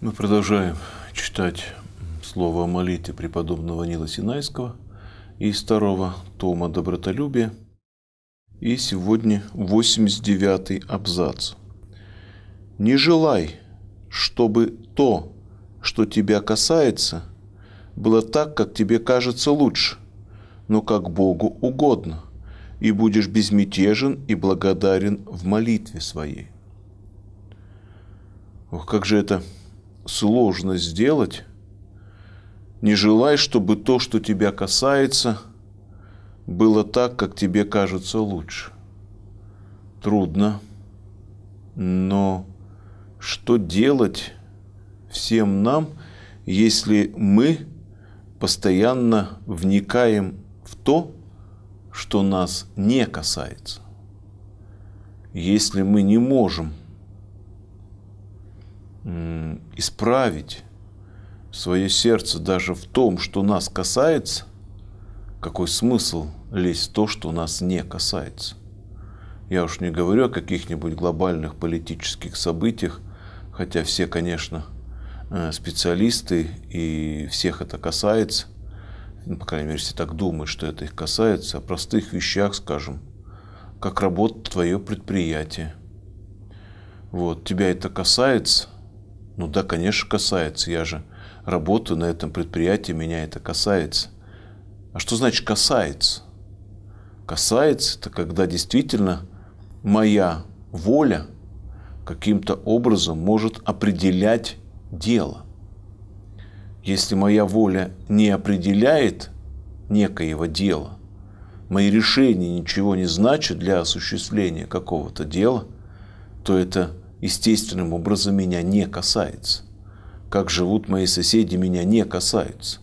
Мы продолжаем читать слово о молитве преподобного Нила Синайского из второго тома «Добротолюбие». И сегодня 89 абзац. «Не желай, чтобы то, что тебя касается, было так, как тебе кажется лучше, но как Богу угодно, и будешь безмятежен и благодарен в молитве своей. Ох, как же это сложно сделать. Не желай, чтобы то, что тебя касается, было так, как тебе кажется лучше. Трудно, но что делать, всем нам, если мы постоянно вникаем в то, что нас не касается. Если мы не можем исправить свое сердце даже в том, что нас касается, какой смысл лезть в то, что нас не касается? Я уж не говорю о каких-нибудь глобальных политических событиях, хотя все, конечно, Э, специалисты, и всех это касается, ну, по крайней мере, все так думают, что это их касается, о простых вещах, скажем, как работает твое предприятие. Вот, тебя это касается? Ну да, конечно, касается. Я же работаю на этом предприятии, меня это касается. А что значит касается? Касается это когда действительно моя воля каким-то образом может определять дело. Если моя воля не определяет некоего дела, мои решения ничего не значат для осуществления какого-то дела, то это естественным образом меня не касается. Как живут мои соседи, меня не касаются.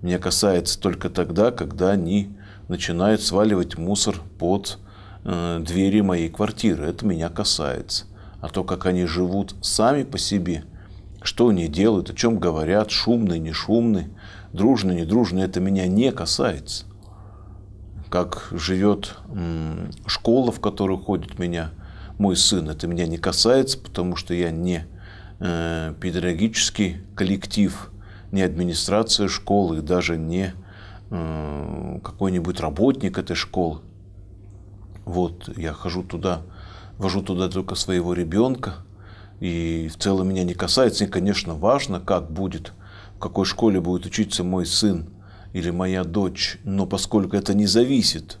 Меня касается только тогда, когда они начинают сваливать мусор под э, двери моей квартиры. Это меня касается. А то, как они живут сами по себе – что они делают, о чем говорят, шумный, не шумный, дружный, не дружный, это меня не касается. Как живет школа, в которую ходит меня мой сын, это меня не касается, потому что я не э, педагогический коллектив, не администрация школы, даже не э, какой-нибудь работник этой школы. Вот, я хожу туда, вожу туда только своего ребенка, и в целом меня не касается. И, конечно, важно, как будет, в какой школе будет учиться мой сын или моя дочь, но поскольку это не зависит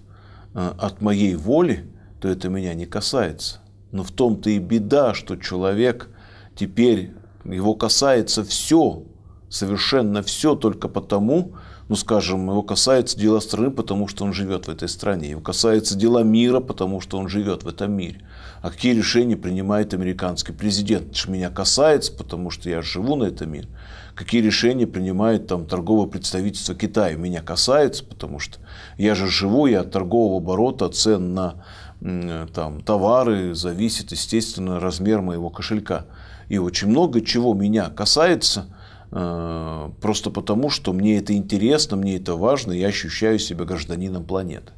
э, от моей воли, то это меня не касается. Но в том-то и беда, что человек теперь, его касается все, совершенно все только потому, ну скажем, его касается дела страны, потому что он живет в этой стране, его касается дела мира, потому что он живет в этом мире. А какие решения принимает американский президент? Это же меня касается, потому что я живу на этом мире. Какие решения принимает там торговое представительство Китая? Меня касается, потому что я же живу, я от торгового оборота, цен на там, товары зависит, естественно, размер моего кошелька. И очень много чего меня касается – Э, просто потому, что мне это интересно, мне это важно, я ощущаю себя гражданином планеты.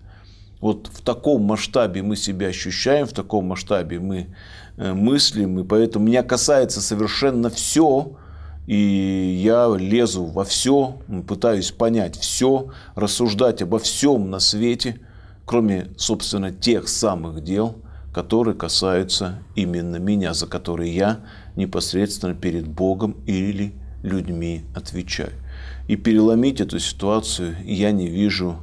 Вот в таком масштабе мы себя ощущаем, в таком масштабе мы э, мыслим, и поэтому меня касается совершенно все, и я лезу во все, пытаюсь понять все, рассуждать обо всем на свете, кроме, собственно, тех самых дел, которые касаются именно меня, за которые я непосредственно перед Богом или людьми отвечаю. И переломить эту ситуацию я не вижу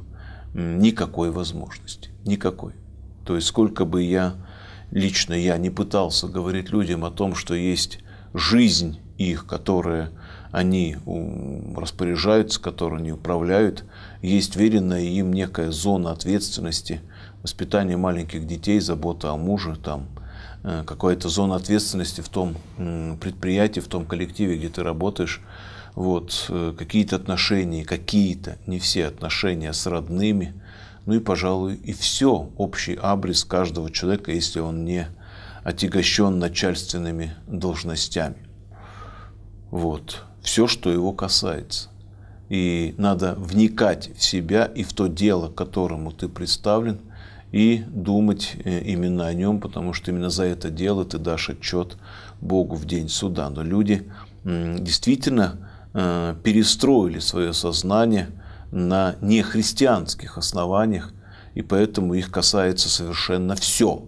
никакой возможности. Никакой. То есть сколько бы я лично я не пытался говорить людям о том, что есть жизнь их, которая они распоряжаются, которые они управляют, есть веренная им некая зона ответственности, воспитание маленьких детей, забота о муже, там, Э, какая-то зона ответственности в том предприятии, в том коллективе, где ты работаешь. Вот, э, какие-то отношения, какие-то, не все отношения с родными. Ну и, пожалуй, и все, общий абрис каждого человека, если он не отягощен начальственными должностями. Вот, все, что его касается. И надо вникать в себя и в то дело, которому ты представлен – и думать э, именно о нем, потому что именно за это дело ты дашь отчет Богу в день суда. Но люди действительно э, перестроили свое сознание на нехристианских основаниях, и поэтому их касается совершенно все,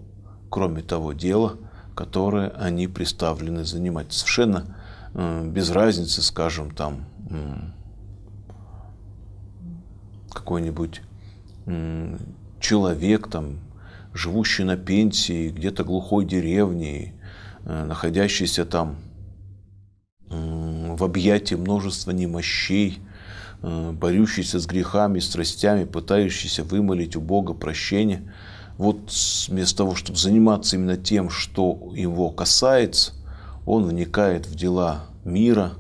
кроме того дела, которое они представлены занимать. Совершенно э, без разницы, скажем, там какой-нибудь человек, там, живущий на пенсии, где-то глухой деревне, э, находящийся там в объятии множества немощей, э, борющийся с грехами, страстями, пытающийся вымолить у Бога прощение. Вот вместо того, чтобы заниматься именно тем, что его касается, он вникает в дела мира,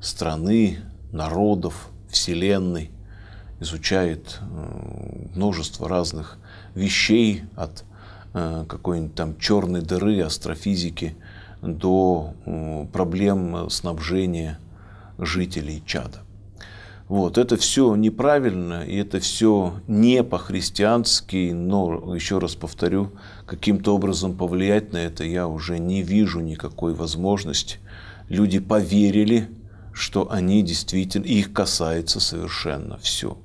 страны, народов, вселенной, изучает э, множество разных вещей от э, какой-нибудь там черной дыры, астрофизики до э, проблем снабжения жителей чада. Вот, это все неправильно, и это все не по-христиански, но, еще раз повторю, каким-то образом повлиять на это я уже не вижу никакой возможности. Люди поверили, что они действительно, их касается совершенно все.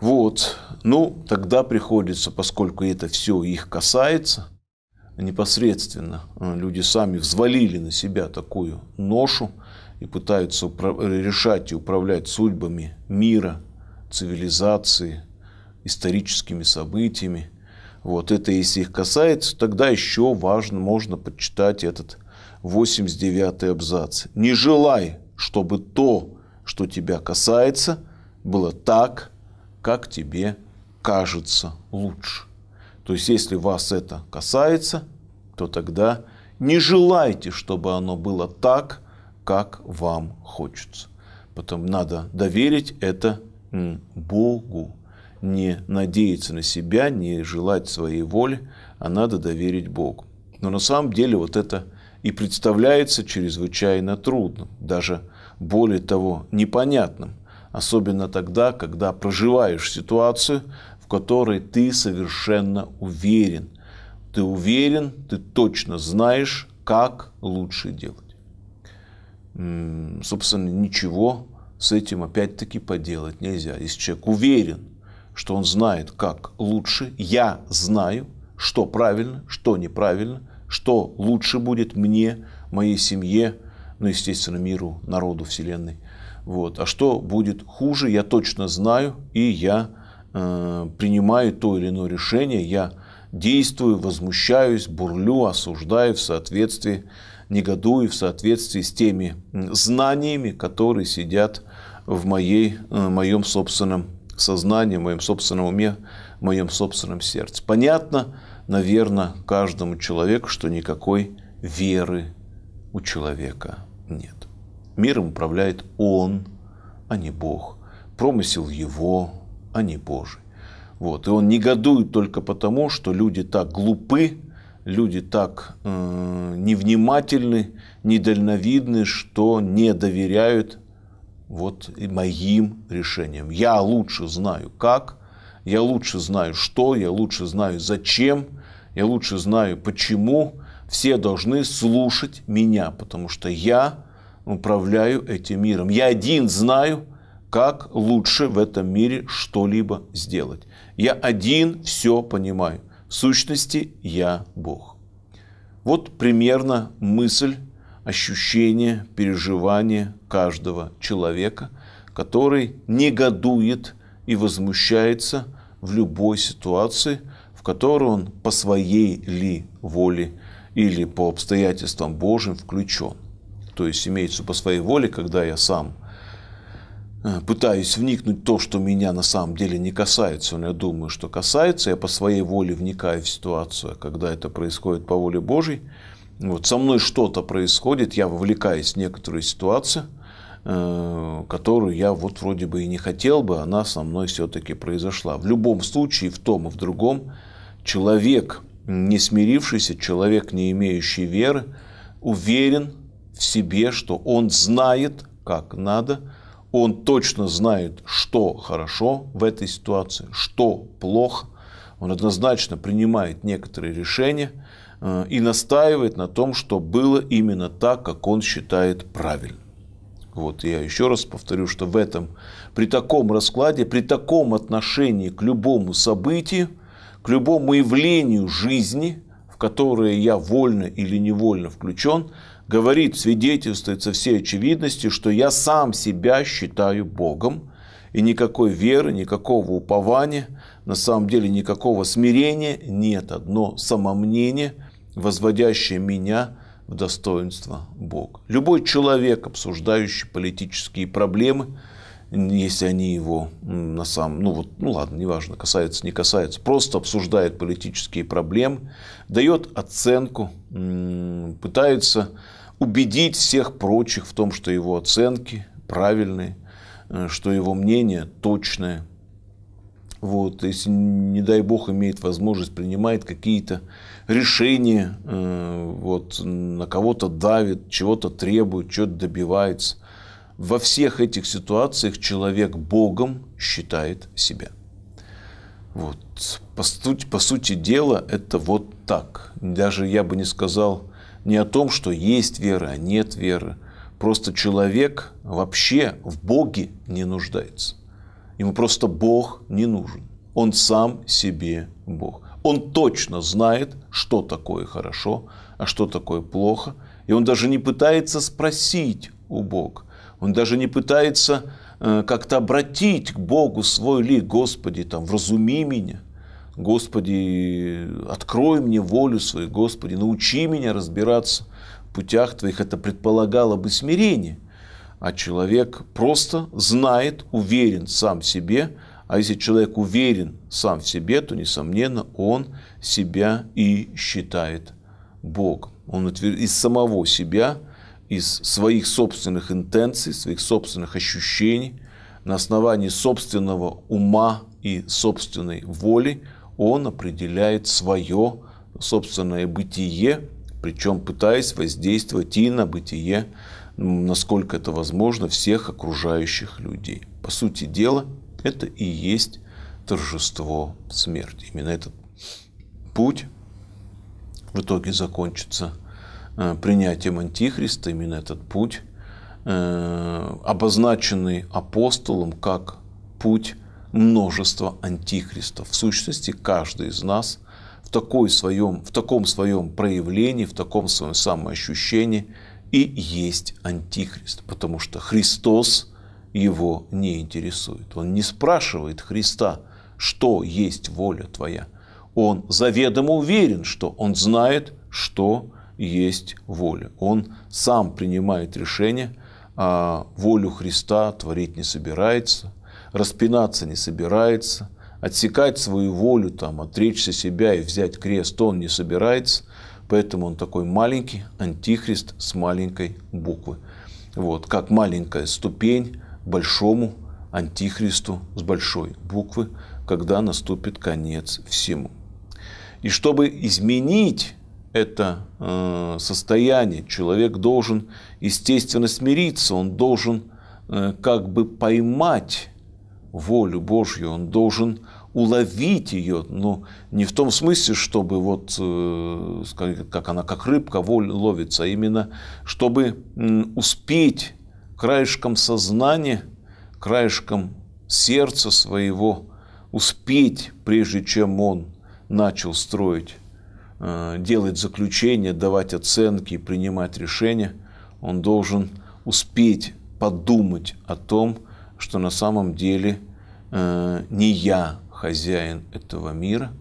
Вот. Ну, тогда приходится, поскольку это все их касается непосредственно, э, люди сами взвалили на себя такую ношу и пытаются э, решать и управлять судьбами мира, цивилизации, историческими событиями. Вот это если их касается, тогда еще важно, можно подчитать этот 89 абзац. Не желай, чтобы то, что тебя касается, было так, как тебе кажется лучше. То есть, если вас это касается, то тогда не желайте, чтобы оно было так, как вам хочется. Потом надо доверить это Богу. Не надеяться на себя, не желать своей воли, а надо доверить Богу. Но на самом деле вот это и представляется чрезвычайно трудным, даже более того, непонятным особенно тогда, когда проживаешь ситуацию, в которой ты совершенно уверен. Ты уверен, ты точно знаешь, как лучше делать. Собственно, ничего с этим опять-таки поделать нельзя. Если человек уверен, что он знает, как лучше, я знаю, что правильно, что неправильно, что лучше будет мне, моей семье, ну, естественно, миру, народу, Вселенной – вот. А что будет хуже, я точно знаю, и я э, принимаю то или иное решение, я действую, возмущаюсь, бурлю, осуждаю в соответствии, негодую в соответствии с теми знаниями, которые сидят в моей, э, моем собственном сознании, в моем собственном уме, в моем собственном сердце. Понятно, наверное, каждому человеку, что никакой веры у человека нет. Миром управляет он, а не Бог. Промысел его, а не Божий. Вот. И он негодует только потому, что люди так глупы, люди так э, невнимательны, недальновидны, что не доверяют вот моим решениям. Я лучше знаю как, я лучше знаю что, я лучше знаю зачем, я лучше знаю почему. Все должны слушать меня, потому что я управляю этим миром. Я один знаю, как лучше в этом мире что-либо сделать. Я один все понимаю. В сущности, я Бог. Вот примерно мысль, ощущение, переживание каждого человека, который негодует и возмущается в любой ситуации, в которую он по своей ли воле или по обстоятельствам Божьим включен – то есть имеется по своей воле, когда я сам э, пытаюсь вникнуть в то, что меня на самом деле не касается, но я думаю, что касается, я по своей воле вникаю в ситуацию, а когда это происходит по воле Божьей, вот со мной что-то происходит, я вовлекаюсь в некоторую ситуацию, э, которую я вот вроде бы и не хотел бы, она со мной все-таки произошла. В любом случае, в том и в другом, человек, не смирившийся, человек, не имеющий веры, уверен, в себе, что он знает, как надо, он точно знает, что хорошо в этой ситуации, что плохо, он однозначно принимает некоторые решения э, и настаивает на том, что было именно так, как он считает правильно. Вот я еще раз повторю, что в этом, при таком раскладе, при таком отношении к любому событию, к любому явлению жизни – которые я вольно или невольно включен, говорит, свидетельствует со всей очевидностью, что я сам себя считаю Богом, и никакой веры, никакого упования, на самом деле никакого смирения нет, одно самомнение, возводящее меня в достоинство Бога. Любой человек, обсуждающий политические проблемы, если они его на самом, ну вот, ну ладно, неважно, касается, не касается, просто обсуждает политические проблемы, дает оценку, пытается убедить всех прочих в том, что его оценки правильные, э, что его мнение точное. Вот, если, не дай бог, имеет возможность, принимает какие-то решения, э, вот, на кого-то давит, чего-то требует, чего-то добивается. Во всех этих ситуациях человек Богом считает себя. Вот. По, сути, по сути дела, это вот так. Даже я бы не сказал не о том, что есть вера, а нет веры. Просто человек вообще в Боге не нуждается. Ему просто Бог не нужен. Он сам себе Бог. Он точно знает, что такое хорошо, а что такое плохо. И он даже не пытается спросить у Бога. Он даже не пытается э, как-то обратить к Богу свой лик. Господи, там, вразуми меня. Господи, открой мне волю свою. Господи, научи меня разбираться в путях Твоих. Это предполагало бы смирение. А человек просто знает, уверен сам в себе. А если человек уверен сам в себе, то, несомненно, он себя и считает Богом. Он из самого себя – из своих собственных интенций, своих собственных ощущений, на основании собственного ума и собственной воли он определяет свое собственное бытие, причем пытаясь воздействовать и на бытие, насколько это возможно, всех окружающих людей. По сути дела, это и есть торжество смерти. Именно этот путь в итоге закончится Э, принятием Антихриста, именно этот путь, э, обозначенный апостолом как путь множества антихристов. В сущности, каждый из нас в, такой своем, в таком своем проявлении, в таком своем самоощущении и есть антихрист, потому что Христос его не интересует. Он не спрашивает Христа, что есть воля твоя. Он заведомо уверен, что он знает, что есть воля. Он сам принимает решение, а волю Христа творить не собирается, распинаться не собирается, отсекать свою волю, там, отречься себя и взять крест он не собирается, поэтому он такой маленький антихрист с маленькой буквы. Вот, как маленькая ступень большому антихристу с большой буквы, когда наступит конец всему. И чтобы изменить это э, состояние, человек должен, естественно, смириться, он должен э, как бы поймать волю Божью, он должен уловить ее, но не в том смысле, чтобы вот, э, как она, как рыбка воль, ловится, а именно, чтобы э, успеть краешком сознания, краешком сердца своего успеть, прежде чем он начал строить Э, делать заключения, давать оценки, принимать решения, он должен успеть подумать о том, что на самом деле э, не я хозяин этого мира,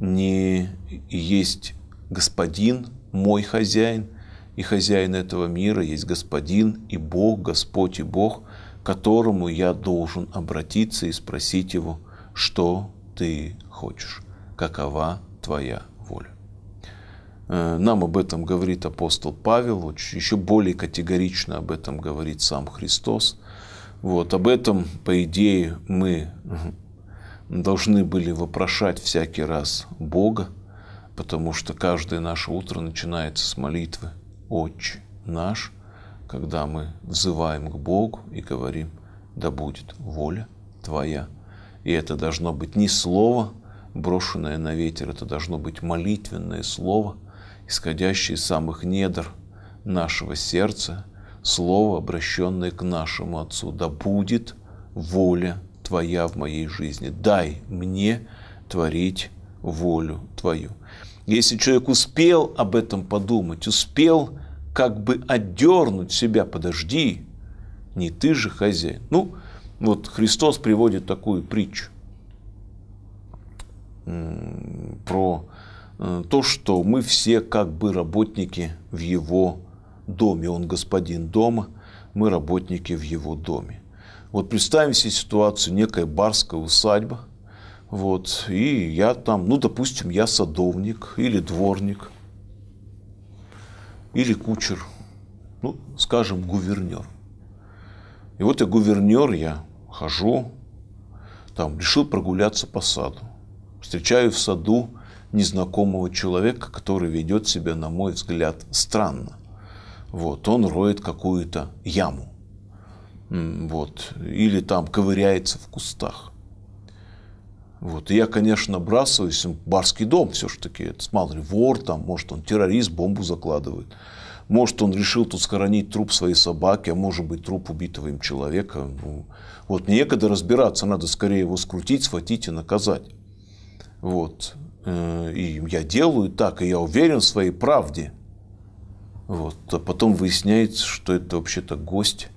не есть господин мой хозяин, и хозяин этого мира есть господин и Бог, Господь и Бог, к которому я должен обратиться и спросить его, что ты хочешь, какова твоя Э, нам об этом говорит апостол Павел, еще более категорично об этом говорит сам Христос. Вот, об этом, по идее, мы должны были вопрошать всякий раз Бога, потому что каждое наше утро начинается с молитвы «Отче наш», когда мы взываем к Богу и говорим «Да будет воля Твоя». И это должно быть не слово, брошенное на ветер, это должно быть молитвенное слово – исходящий из самых недр нашего сердца, слово, обращенное к нашему Отцу. Да будет воля Твоя в моей жизни. Дай мне творить волю Твою. Если человек успел об этом подумать, успел как бы отдернуть себя, подожди, не ты же хозяин. Ну, вот Христос приводит такую притчу про Э, то, что мы все как бы работники в его доме. Он господин дома, мы работники в его доме. Вот представим себе ситуацию, некая барская усадьба, вот, и я там, ну, допустим, я садовник или дворник, или кучер, ну, скажем, гувернер. И вот я гувернер, я хожу, там, решил прогуляться по саду. Встречаю в саду незнакомого человека, который ведет себя, на мой взгляд, странно. Вот, он роет какую-то яму. Вот, или там ковыряется в кустах. Вот. И я, конечно, бросаюсь, ну, барский дом все-таки, это мало вор там, может, он террорист, бомбу закладывает. Может, он решил тут схоронить труп своей собаки, а может быть, труп убитого им человека. Ну, вот некогда разбираться, надо скорее его скрутить, схватить и наказать. Вот. Э, и я делаю так, и я уверен в своей правде. Вот. А потом выясняется, что это вообще-то гость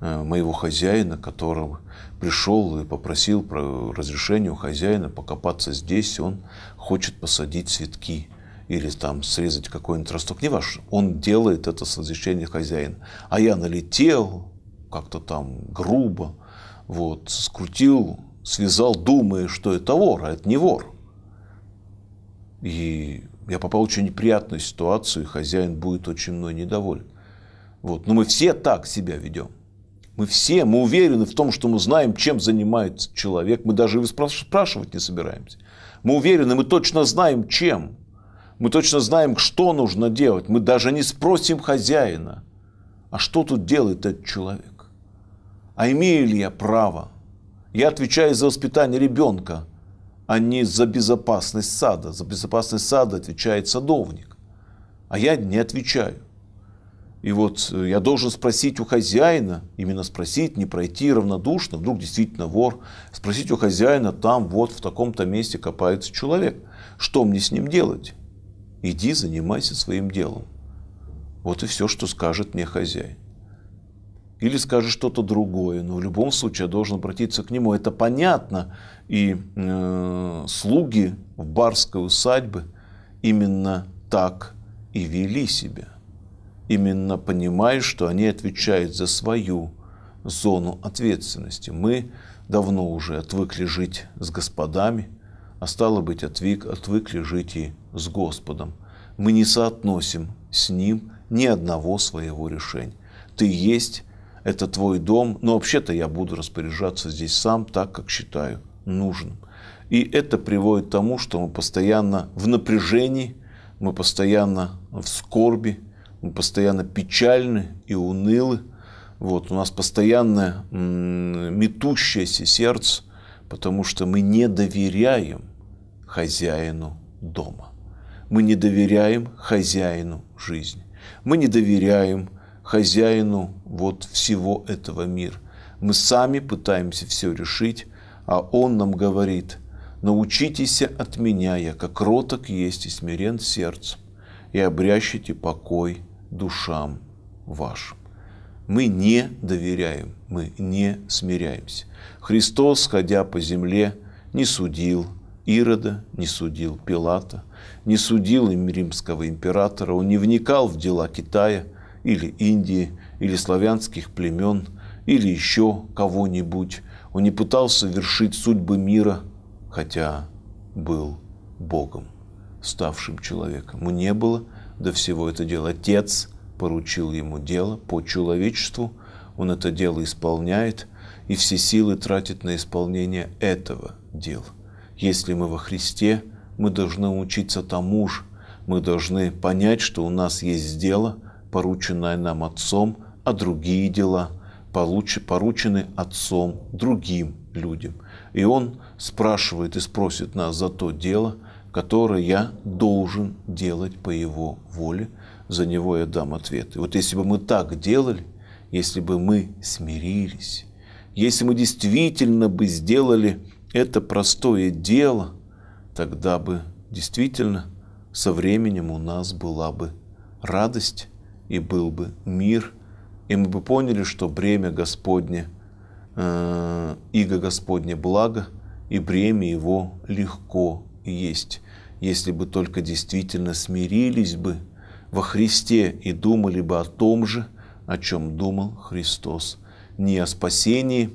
э, моего хозяина, который пришел и попросил про разрешение у хозяина покопаться здесь, он хочет посадить цветки или там срезать какой-нибудь росток, не важно, он делает это с разрешения хозяина. А я налетел как-то там грубо, вот, скрутил, связал, думая, что это вор, а это не вор. И я попал в очень неприятную ситуацию, и хозяин будет очень мной недоволен. Вот. Но мы все так себя ведем. Мы все, мы уверены в том, что мы знаем, чем занимается человек. Мы даже его спрашивать не собираемся. Мы уверены, мы точно знаем, чем. Мы точно знаем, что нужно делать. Мы даже не спросим хозяина, а что тут делает этот человек? А имею ли я право? Я отвечаю за воспитание ребенка они а за безопасность сада. За безопасность сада отвечает садовник, а я не отвечаю. И вот э, я должен спросить у хозяина, именно спросить, не пройти равнодушно, вдруг действительно вор, спросить у хозяина, там вот в таком-то месте копается человек, что мне с ним делать? Иди занимайся своим делом. Вот и все, что скажет мне хозяин или скажет что-то другое, но в любом случае я должен обратиться к нему. Это понятно, и э, слуги в барской усадьбе именно так и вели себя, именно понимая, что они отвечают за свою зону ответственности. Мы давно уже отвыкли жить с господами, а стало быть, отвик, отвыкли жить и с Господом. Мы не соотносим с Ним ни одного своего решения. Ты есть это твой дом, но вообще-то я буду распоряжаться здесь сам так, как считаю нужным. И это приводит к тому, что мы постоянно в напряжении, мы постоянно в скорби, мы постоянно печальны и унылы. Вот, у нас постоянное метущееся сердце, потому что мы не доверяем хозяину дома. Мы не доверяем хозяину жизни. Мы не доверяем хозяину вот всего этого мира. Мы сами пытаемся все решить, а он нам говорит, научитесь от меня, я как роток есть и смирен сердцем, и обрящите покой душам вашим. Мы не доверяем, мы не смиряемся. Христос, ходя по земле, не судил Ирода, не судил Пилата, не судил им римского императора, он не вникал в дела Китая – или Индии, или славянских племен, или еще кого-нибудь. Он не пытался вершить судьбы мира, хотя был Богом, ставшим человеком. Ему не было до всего это дела. Отец поручил ему дело по человечеству, он это дело исполняет и все силы тратит на исполнение этого дела. Если мы во Христе, мы должны учиться тому же, мы должны понять, что у нас есть дело – порученное нам Отцом, а другие дела поручены Отцом другим людям. И Он спрашивает и спросит нас за то дело, которое я должен делать по Его воле, за него я дам ответ. И вот если бы мы так делали, если бы мы смирились, если мы действительно бы сделали это простое дело, тогда бы действительно со временем у нас была бы радость и был бы мир, и мы бы поняли, что бремя Господне, э, иго Господне благо, и бремя его легко есть, если бы только действительно смирились бы во Христе и думали бы о том же, о чем думал Христос, не о спасении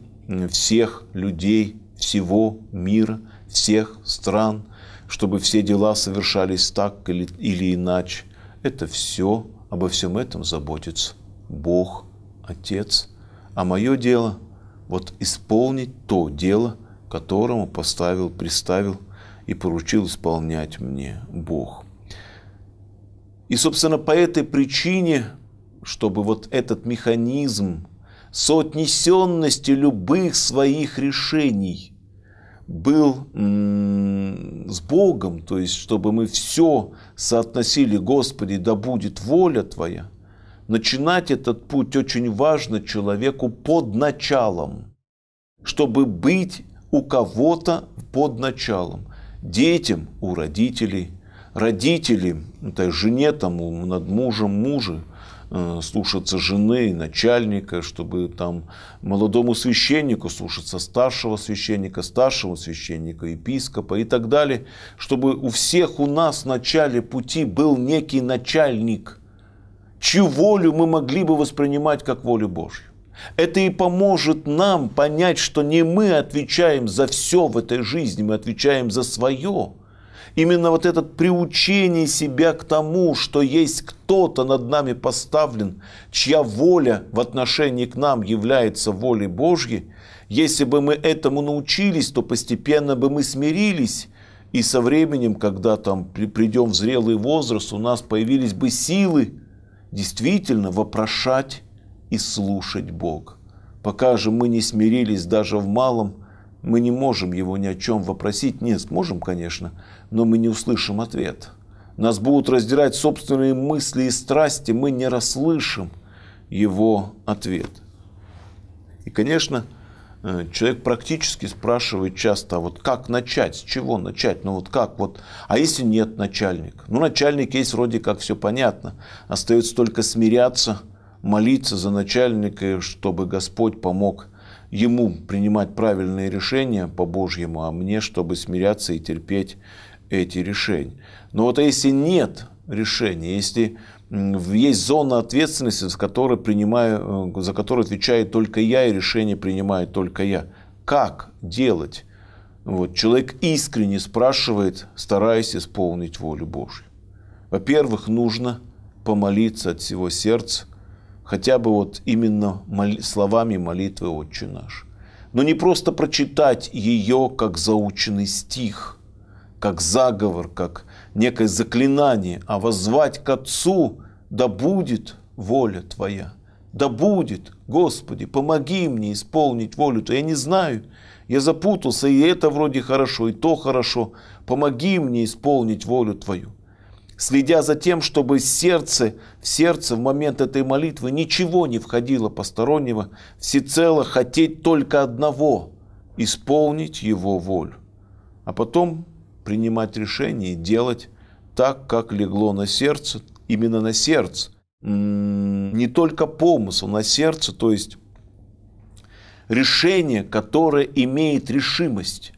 всех людей, всего мира, всех стран, чтобы все дела совершались так или, или иначе. Это все Обо всем этом заботится Бог, Отец. А мое дело – вот исполнить то дело, которому поставил, приставил и поручил исполнять мне Бог. И, собственно, по этой причине, чтобы вот этот механизм соотнесенности любых своих решений – был с Богом, то есть чтобы мы все соотносили, Господи, да будет воля Твоя, начинать этот путь очень важно человеку под началом, чтобы быть у кого-то под началом, детям у родителей, родителям родителей, ну, это жене, там, над мужем, мужем, Э, слушаться жены и начальника, чтобы там молодому священнику слушаться старшего священника, старшего священника, епископа и так далее, чтобы у всех у нас в начале пути был некий начальник, чью волю мы могли бы воспринимать как волю Божью. Это и поможет нам понять, что не мы отвечаем за все в этой жизни, мы отвечаем за свое – именно вот это приучение себя к тому, что есть кто-то над нами поставлен, чья воля в отношении к нам является волей Божьей, если бы мы этому научились, то постепенно бы мы смирились, и со временем, когда там придем в зрелый возраст, у нас появились бы силы действительно вопрошать и слушать Бога. Пока же мы не смирились даже в малом – мы не можем его ни о чем вопросить. Нет, сможем, конечно, но мы не услышим ответ. Нас будут раздирать собственные мысли и страсти, мы не расслышим его ответ. И, конечно, э, человек практически спрашивает часто, а вот как начать, с чего начать, ну вот как, вот, а если нет начальника? Ну, начальник есть вроде как все понятно, остается только смиряться, молиться за начальника, чтобы Господь помог ему принимать правильные решения по Божьему, а мне, чтобы смиряться и терпеть эти решения. Но вот если нет решения, если есть зона ответственности, э, за которую, принимаю, за которую отвечаю только я, и решение принимаю только я. Как делать? Вот. Человек искренне спрашивает, стараясь исполнить волю Божью. Во-первых, нужно помолиться от всего сердца, хотя бы вот именно словами молитвы «Отче наш». Но не просто прочитать ее как заученный стих, как заговор, как некое заклинание, а воззвать к Отцу «Да будет воля Твоя». Да будет, Господи, помоги мне исполнить волю Твою. Я не знаю, я запутался, и это вроде хорошо, и то хорошо. Помоги мне исполнить волю Твою следя за тем, чтобы сердце, в сердце в момент этой молитвы ничего не входило постороннего, всецело хотеть только одного – исполнить Его волю, а потом принимать решение и делать так, как легло на сердце, именно на сердце, м-м, не только помысл, на сердце, то есть решение, которое имеет решимость.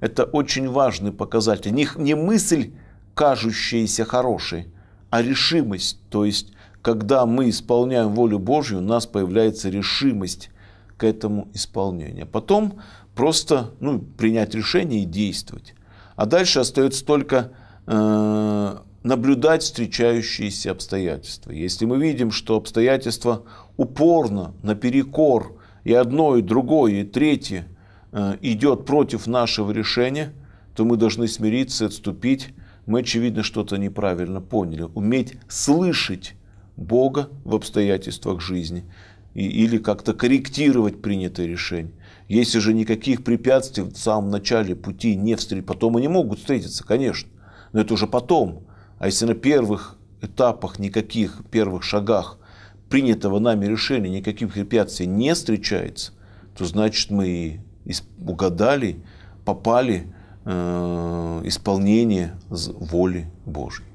Это очень важный показатель. Не, не мысль кажущееся хорошей, а решимость, то есть когда мы исполняем волю Божью, у нас появляется решимость к этому исполнению. Потом просто ну, принять решение и действовать. А дальше остается только э, наблюдать встречающиеся обстоятельства. Если мы видим, что обстоятельства упорно, наперекор, и одно, и другое, и третье э, идет против нашего решения, то мы должны смириться, отступить мы, очевидно, что-то неправильно поняли. Уметь слышать Бога в обстоятельствах жизни и, или как-то корректировать принятое решение. Если же никаких препятствий в самом начале пути не встретить, потом они могут встретиться, конечно, но это уже потом. А если на первых этапах, никаких первых шагах принятого нами решения, никаких препятствий не встречается, то значит мы и угадали, попали Э, исполнение воли Божьей.